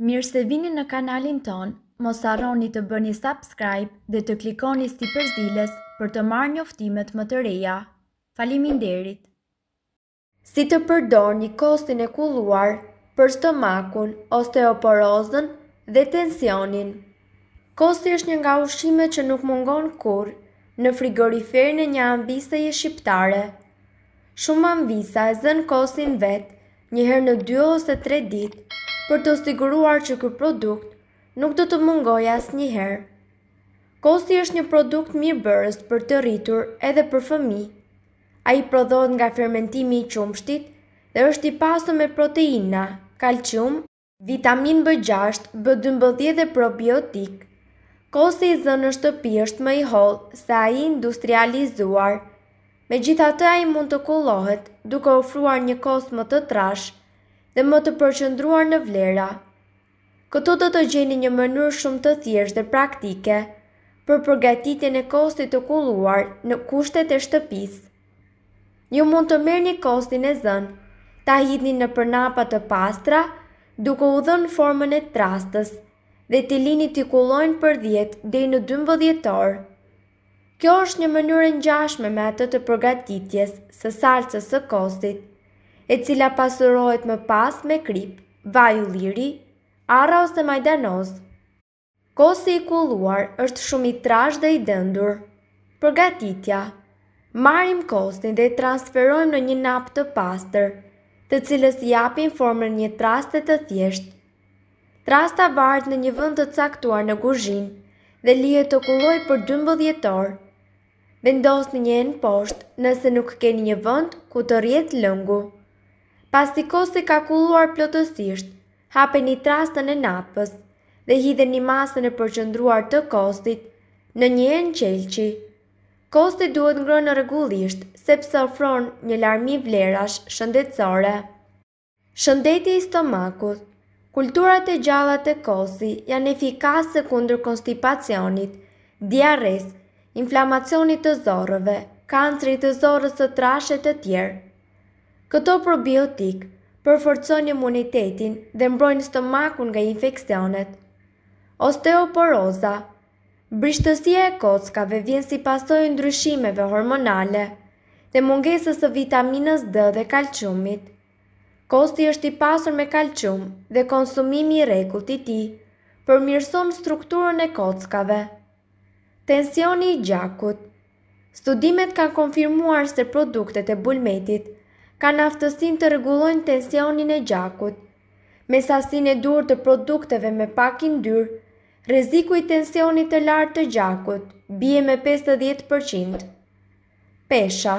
Mirë se vini në kanalin ton, mos arroni të bëni subscribe dhe të klikoni si përzilës për të marrë njoftimet më të reja. Falimin derit! Si të përdor një kostin e kulluar për stomakun, osteoporozën dhe tensionin? Kosti është një nga ushqime që nuk mungon kur në frigoriferin e një ambisa e shqiptare. Shumë ambisa e zën kostin vetë njëherë në 2 ose 3 ditë për të siguruar që kërë produkt nuk do të mungoj as njëherë. Kosti është një produkt mirë bërës për të rritur edhe për fëmi. A i prodhon nga fermentimi i qumshtit dhe është i pasu me proteina, kalqium, vitamin B6, B12 dhe probiotik. Kosti i zënë është të pjështë më i holë se a i industrializuar. Me gjitha të a i mund të kullohet duke ofruar një kost më të trashë dhe më të përqëndruar në vlera. Këto do të gjeni një mënyrë shumë të thjesht dhe praktike për përgatitjen e kostit të kulluar në kushtet e shtëpisë. Ju mund të merrni kostin e zënë, ta hidhni në përnapat të pastra, duke u dhënë formën e trastës dhe të lini të kullojnë për 10 dhe në 12 orë. Kjo është një mënyrë në gjashme me atë të përgatitjes së salcës së kostit e cila pasurohet më pas me krip, vaj u liri, ara ose majdanoz. majdanos. Kosi i kulluar është shumë i trash dhe i dëndur. Përgatitja, marim kostin dhe i transferojmë në një nap të pastër, të cilës i apin formër një traste të thjesht. Trasta vartë në një vënd të caktuar në guzhin dhe lije të kulloj për 12 orë. Vendos një një në poshtë nëse nuk keni një vënd ku të rjetë lëngu. Pas t'i kosti ka kulluar plotësisht, hape një trastën e napës dhe hidhe një masën e përqëndruar të kostit në një e në qelqi. Kosti duhet ngrënë në regullisht, sepse ofron një larmi vlerash shëndetsore. Shëndeti i stomakut Kulturat e gjallat e kosti janë efikase kundër konstipacionit, diares, inflamacionit të zorëve, kancrit të zorës të trashet e tjerë. Këto probiotik përforcojnë imunitetin dhe mbrojnë stomakun nga infekcionet. Osteoporoza Brishtësia e kockave vjen si pasojë ndryshimeve hormonale dhe mungesës së vitaminës D dhe kalciumit. Kosti është i pasur me kalcium dhe konsumimi i rregullt i tij përmirëson strukturën e kockave. Tensioni i gjakut Studimet kanë konfirmuar se produktet e bulmetit – në aftësin të regulojnë tensionin e gjakut. Me sasin e dur të produkteve me pakin dyrë, reziku i tensionit të lartë të gjakut bie me 50%. Pesha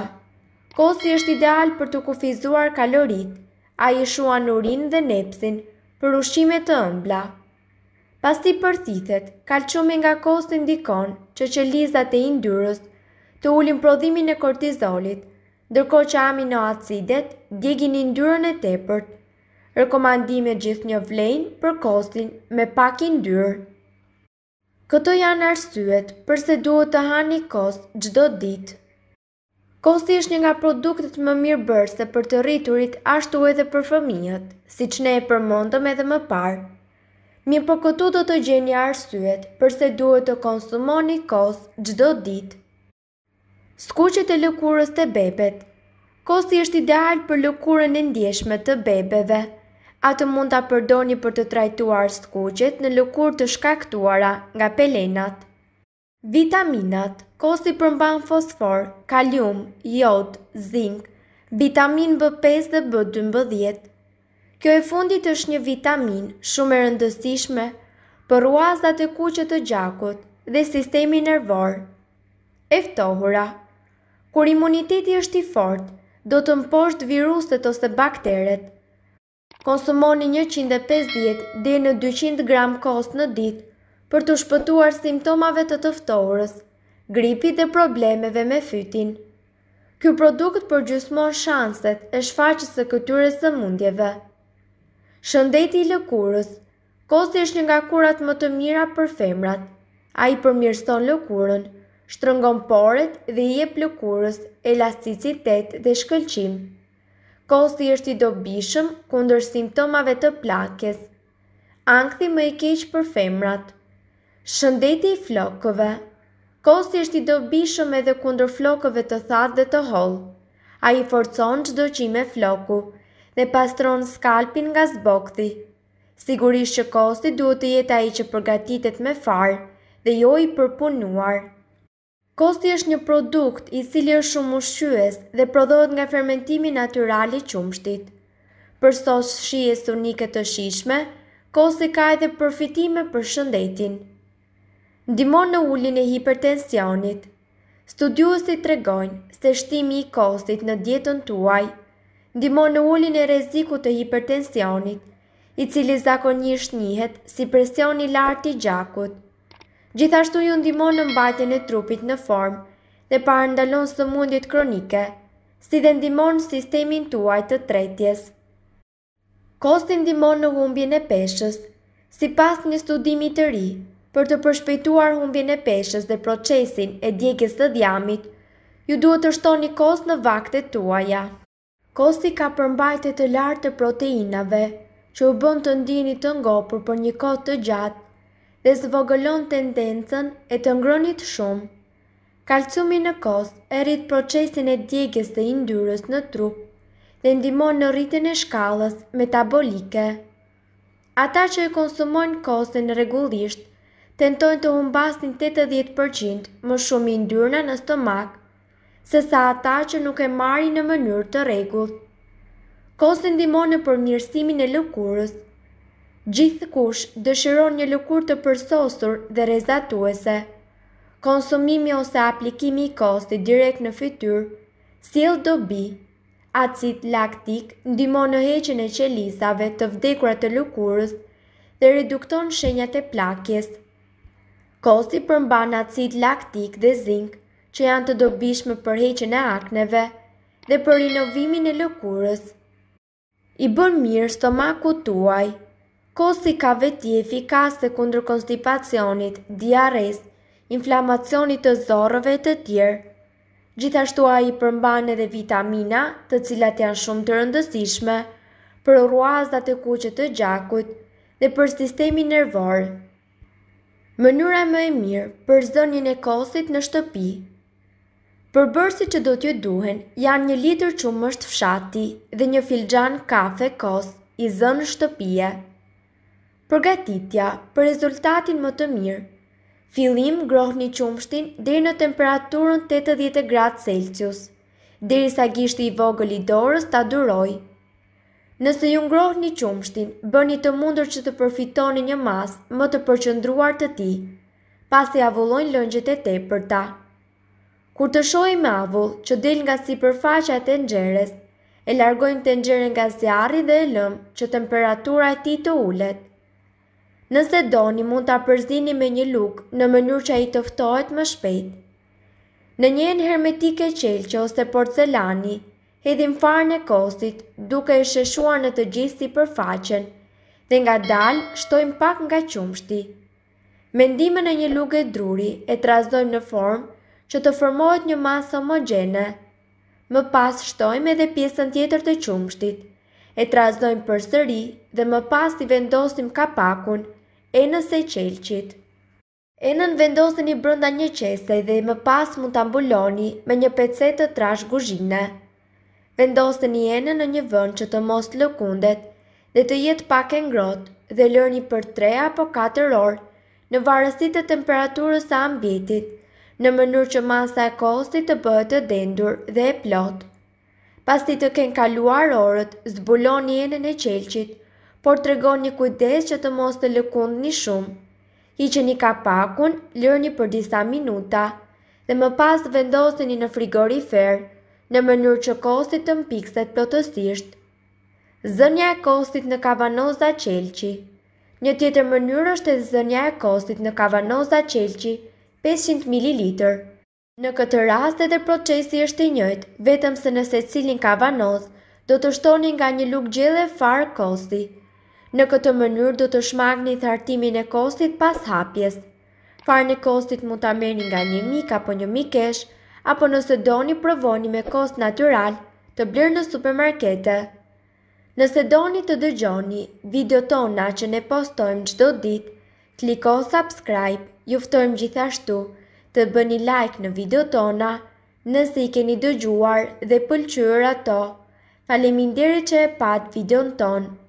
Kosi është ideal për të kufizuar kalorit, a i shuan urin dhe nepsin për ushqime të ëmbla. Pas të i përthithet, kalqume nga kosi ndikon që që lizat e indyrës të ulin prodhimin e kortizolit dërko që aminoacidet djegin i ndyrën e tepërt. Rekomandime gjithë një vlejnë për kostin me pak i ndyrë. Këto janë arsyet përse duhet të hanë një kost gjdo ditë. Kosti është një nga produktet më mirë bërse për të rriturit ashtu edhe për fëmijët, si që ne e përmontëm edhe më parë. Mi për po këtu do të gjeni arsyet përse duhet të konsumoni kost gjdo ditë skuqet e lëkurës të bebet. Kosti është ideal për lëkurën e ndjeshme të bebeve. Atë mund të përdoni për të trajtuar skuqet në lëkur të shkaktuara nga pelenat. Vitaminat Kosti përmban fosfor, kalium, jod, zinc, vitamin B5 dhe B12. Kjo e fundit është një vitamin shumë e rëndësishme për ruazat e kuqet të gjakut dhe sistemi nervor. Eftohura kur imuniteti është i fort, do të mposht virustet ose bakteret. Konsumoni 150 dhe në 200 gram kost në dit për të shpëtuar simptomave të tëftorës, gripit dhe problemeve me fytin. Ky produkt përgjusmon shanset e shfaqës të këtyre së mundjeve. Shëndeti i lëkurës Kosti është një nga kurat më të mira për femrat. A i përmirëston lëkurën, shtrëngon porët dhe i e plëkurës, elasticitet dhe shkëlqim. Kosti është i dobishëm kundër simptomave të plakjes. Ankthi më i keqë për femrat. Shëndeti i flokëve. Kosti është i dobishëm edhe kundër flokëve të thatë dhe të holë. A i forcon që do qime floku dhe pastron skalpin nga zbokti. Sigurisht që kosti duhet të jetë a i që përgatitet me farë dhe jo i përpunuarë. Kosti është një produkt i cili është shumë ushqyes dhe prodhohet nga fermentimi natyral i qumshtit. Për sos shije unike të shishme, kosti ka edhe përfitime për shëndetin. Ndimon në ullin e hipertensionit. Studiusit të regojnë se shtimi i kostit në dietën tuaj, ndimon në ullin e reziku të hipertensionit, i cili zakonisht njihet si presion i lartë i gjakut, Gjithashtu ju ndimon në mbajtjen e trupit në formë dhe parë ndalon së mundit kronike, si dhe ndimon sistemin tuaj të tretjes. Kostin ndimon në humbjen e peshës, si pas një studimi të ri, për të përshpejtuar humbjen e peshës dhe procesin e djegjes të djamit, ju duhet të shtoni kost në vakte tuaja. Kosti ka përmbajtje të lartë të proteinave, që u bën të ndini të ngopur për një kohë të gjatë dhe zvogëlon tendencen e të ngronit shumë. Kalcumi në kos e rrit procesin e djegjes dhe indyrës në trup dhe ndimon në rritin e shkallës metabolike. Ata që e konsumojnë kosin regullisht, tentojnë të humbasin 80% më shumë i ndyrna në stomak, se sa ata që nuk e marri në mënyrë të regullë. Kosën ndimon në përmjërsimin e lëkurës gjithë kush dëshiron një lukur të përsosur dhe rezatuese. Konsumimi ose aplikimi i kosti direkt në fytyr, s'il dobi, acid laktik ndimo në heqen e qelisave të vdekurat të lukurës dhe redukton shenjat e plakjes. Kosti përmban acid laktik dhe zinc që janë të dobishme për heqen e akneve dhe për rinovimin e lukurës. I bën mirë stomaku tuaj. Kosi ka veti efikase kundër konstipacionit, diarres, inflamacionit të zorëve të tjerë. Gjithashtu a i përmban edhe vitamina të cilat janë shumë të rëndësishme për ruazat e kuqet të gjakut dhe për sistemi nervor. Mënyra më e mirë për zënjën e kosit në shtëpi Për bërësi që do t'ju duhen, janë një litër qumë është fshati dhe një filxan kafe kos i zënë shtëpia përgatitja për rezultatin më të mirë. Filim një qumshtin dhe në temperaturën 80 gradë Celsius, dhe gishti i vogël i dorës të duroj. Nëse ju ngrohni qumshtin, bëni të mundur që të përfitoni një masë më të përqëndruar të ti, pas e avullojnë lëngjët e te për ta. Kur të me avull që del nga si përfaqa të nxeres, e largojmë të nxeren nga zjarri dhe e lëmë që temperatura e ti të ullet, Nëse doni mund ta përzini me një lukë në mënyrë që ai të ftohet më shpejt. Në një enë hermetike qelqe ose porcelani, hedhim farën e kostit duke e sheshuar në të gjithë si përfaqen dhe nga dalë shtojmë pak nga qumshti. Mendimin e një lugë druri e trazdojmë në formë që të formohet një masë homogjene. Më pas shtojmë edhe pjesën tjetër të qumshtit, e trazdojmë për sëri dhe më pas t'i vendosim kapakun e nëse qelqit. E nën vendosin i brënda një qese dhe më pas mund t'ambulloni me një pecet të trash guzhine. Vendosin i në një vënd që të mos lëkundet dhe të jetë pak e ngrot dhe lërni për 3 apo 4 orë në varësit të temperaturës të ambjetit, në mënur që masa e kosti të bëhet të dendur dhe e plot. Pas ti të kenë kaluar orët, zbuloni enën e qelqit, por të regon një kujdes që të mos të lëkund një shumë. I që një kapakun, lërë një për disa minuta, dhe më pas vendosin një në frigorifer, në mënyrë që kostit të mpikset plotësisht. Zënja e kostit në kavanoza qelqi Një tjetër mënyrë është e zënja e kostit në kavanoza qelqi 500 ml. Në këtë rast edhe procesi është i njëjtë, vetëm se nëse cilin kavanoz do të shtoni nga një lukë gjelle farë kosti. Në këtë mënyrë do të shmagni thartimin e kostit pas hapjes. Farën e kostit mund të ameni nga një mik apo një mikesh, apo nëse do një provoni me kost natural të blirë në supermarkete. Nëse do një të dëgjoni video tona që ne postojmë gjdo dit, kliko subscribe, juftojmë gjithashtu të bëni like në video tona, nëse i keni dëgjuar dhe pëlqyra ato, falemi ndiri që e pat video në tonë.